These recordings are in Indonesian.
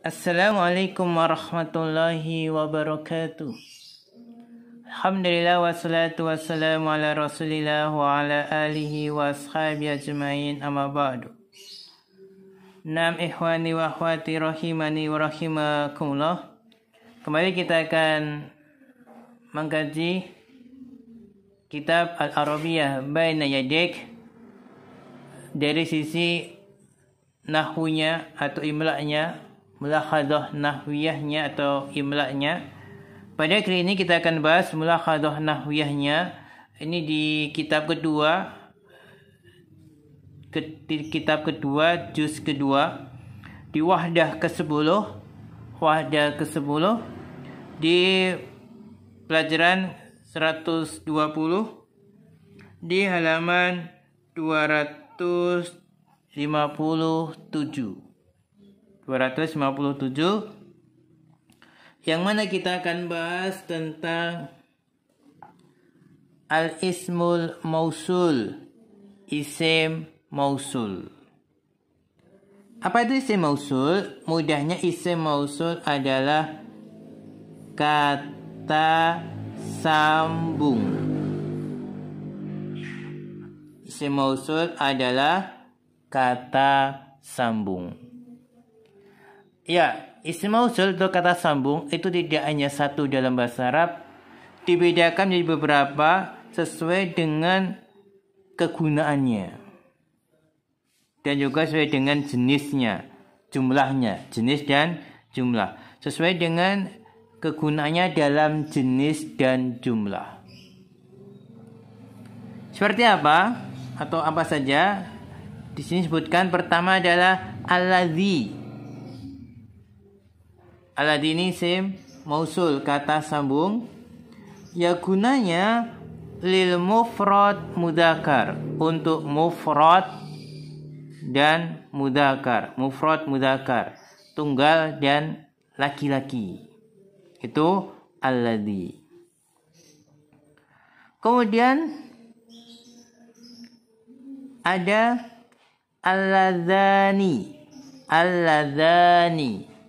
Assalamualaikum warahmatullahi wabarakatuh. Alhamdulillah wassalatu wassalamu ala rasulillah wa ala alihi wa ashabi ajma'in amma ba'du. Nam ikhwani wa akhwati rahimani wa rahimakumullah. Kembali kita akan mengkaji kitab Al-Arabiyah Baina Yadik dari sisi nahwunya atau imlaknya mulakhadah nahwiyahnya atau imlaknya. Pada kali ini kita akan bahas mulakhadah nahwiyahnya. Ini di kitab kedua kitab kedua juz kedua di wahdah ke-10 wahdah ke-10 di pelajaran 120 di halaman 257 257 yang mana kita akan bahas tentang al-ismul mausul isim mausul apa itu isim mausul mudahnya isim mausul adalah kata sambung isim mausul adalah kata sambung Ya, isim mausul atau kata sambung itu tidak hanya satu dalam bahasa Arab, dibedakan menjadi beberapa sesuai dengan kegunaannya dan juga sesuai dengan jenisnya, jumlahnya, jenis dan jumlah. Sesuai dengan kegunaannya dalam jenis dan jumlah. Seperti apa atau apa saja? Di sini sebutkan pertama adalah alazi Aladini sim mausul kata sambung ya gunanya lil mufrad mudakar untuk mufrad dan mudakar mufrad mudakar tunggal dan laki-laki itu alladhi kemudian ada alladhani alladhani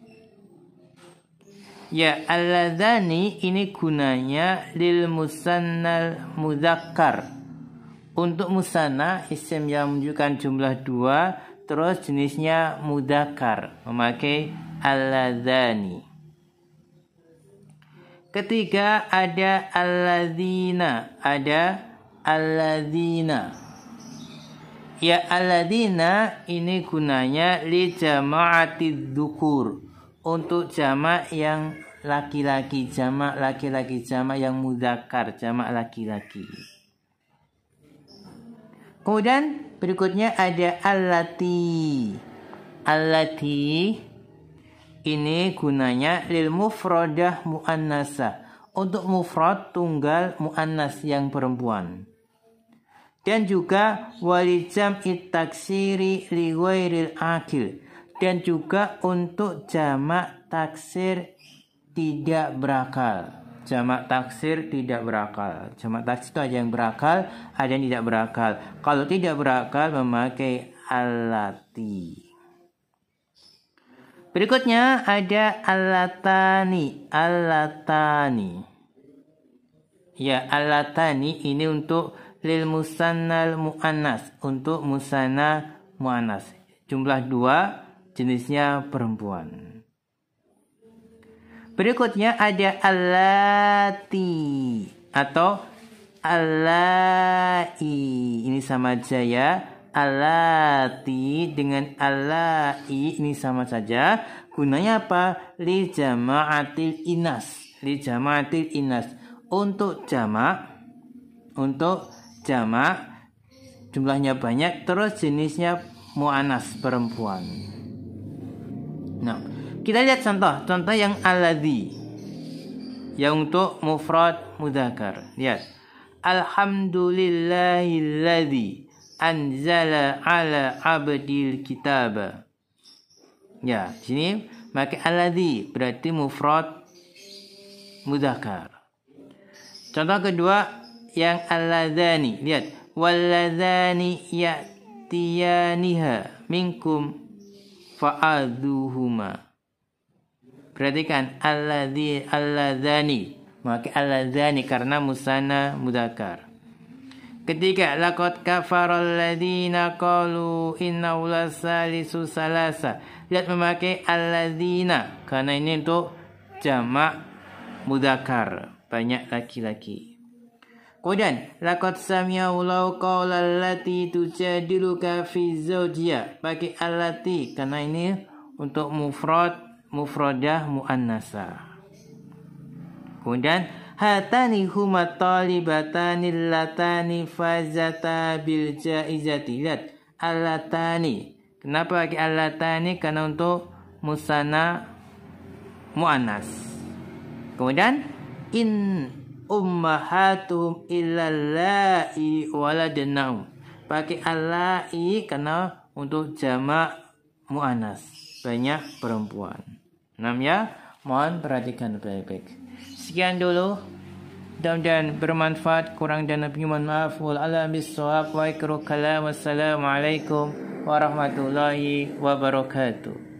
Ya alladzani ini gunanya lil musannal mudakar Untuk musana isim yang menunjukkan jumlah dua terus jenisnya mudakar memakai alladzani. Ketiga ada alladzina, ada alladzina. Ya alladzina ini gunanya li jama'ati dzukur untuk jamak yang laki-laki jamak laki-laki jamak yang mudakar jamak laki-laki kemudian berikutnya ada alati alati ini gunanya ilmu frodah muannasa untuk mufrad tunggal muannas yang perempuan dan juga walijam jam liwairil akil dan juga untuk jamak taksir tidak berakal jamak taksir tidak berakal. Jamak taksir itu ada yang berakal, ada yang tidak berakal. Kalau tidak berakal memakai alati. Berikutnya ada alatani, alatani. Ya, alatani ini untuk lil musannal muannas, untuk musana muannas. Jumlah dua jenisnya perempuan. Berikutnya ada alati atau alai. Ini sama aja ya. Alati dengan alai ini sama saja. Gunanya apa? Li jama'atil inas. Li jama'atil inas. Untuk jama, untuk jama, jumlahnya banyak terus jenisnya muanas perempuan. Nah, kita lihat contoh, contoh yang aladhi, Yang untuk mufrad mudzakkar. Lihat. Alhamdulillahilladzi anzala ala abdil kitaba. Ya, sini maka aladhi berarti mufrad mudzakkar. Contoh kedua yang alladzani. Lihat, ya ya'tiyaniha minkum fa'adhuhuma perhatikan alladhi alladhani maka alladhani karena musana mudakar Ketiga, lakot kafarol ladina kalu inna ulasalisu salasa. Lihat memakai alladina karena ini untuk jamak mudakar banyak laki-laki. Kemudian, sami'a ulau qawla allati tujadiluka fi zawjiya. Pakai alati karena ini untuk mufrad, mufradah muannasa. Kemudian, hatani huma talibatani latani fazata bil jaizati. Lihat, Kenapa pakai alatani Karena untuk musana muannas. Kemudian in Ummahatum ilallai waladnahum pakai alai karena untuk jamak mu'anas banyak perempuan enam ya mohon perhatikan baik-baik sekian dulu mudah-mudahan bermanfaat kurang dan lebih mohon maaf wassalamualaikum warahmatullahi wabarakatuh